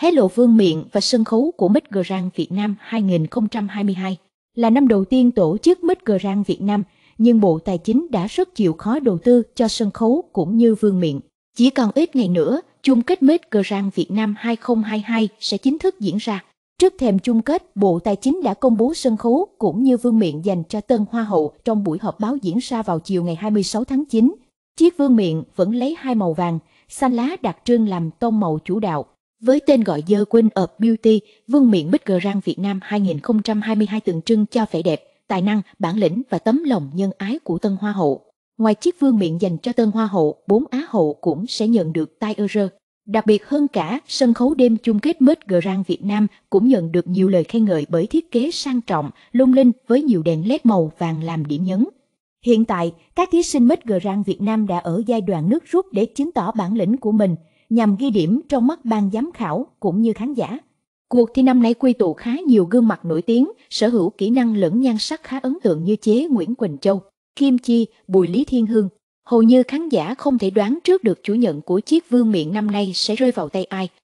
Hé lộ vương miện và sân khấu của Mít Grand Việt Nam 2022 là năm đầu tiên tổ chức Mít Grand Việt Nam, nhưng Bộ Tài chính đã rất chịu khó đầu tư cho sân khấu cũng như vương miện. Chỉ còn ít ngày nữa, chung kết Mít Grand Việt Nam 2022 sẽ chính thức diễn ra. Trước thềm chung kết, Bộ Tài chính đã công bố sân khấu cũng như vương miện dành cho Tân Hoa hậu trong buổi họp báo diễn ra vào chiều ngày 26 tháng 9. Chiếc vương miện vẫn lấy hai màu vàng, xanh lá đặc trưng làm tông màu chủ đạo với tên gọi The Queen of Beauty, Vương miện Bích Gờ Rang Việt Nam 2022 tượng trưng cho vẻ đẹp, tài năng, bản lĩnh và tấm lòng nhân ái của Tân Hoa Hậu. Ngoài chiếc vương miện dành cho Tân Hoa Hậu, bốn Á Hậu cũng sẽ nhận được tai ơ rơ. Đặc biệt hơn cả, sân khấu đêm chung kết Mết Gờ Rang Việt Nam cũng nhận được nhiều lời khen ngợi bởi thiết kế sang trọng, lung linh với nhiều đèn led màu vàng làm điểm nhấn. Hiện tại, các thí sinh Mết Gờ Rang Việt Nam đã ở giai đoạn nước rút để chứng tỏ bản lĩnh của mình – nhằm ghi điểm trong mắt ban giám khảo cũng như khán giả. Cuộc thi năm nay quy tụ khá nhiều gương mặt nổi tiếng, sở hữu kỹ năng lẫn nhan sắc khá ấn tượng như chế Nguyễn Quỳnh Châu, Kim Chi, Bùi Lý Thiên Hương. Hầu như khán giả không thể đoán trước được chủ nhận của chiếc vương miện năm nay sẽ rơi vào tay ai,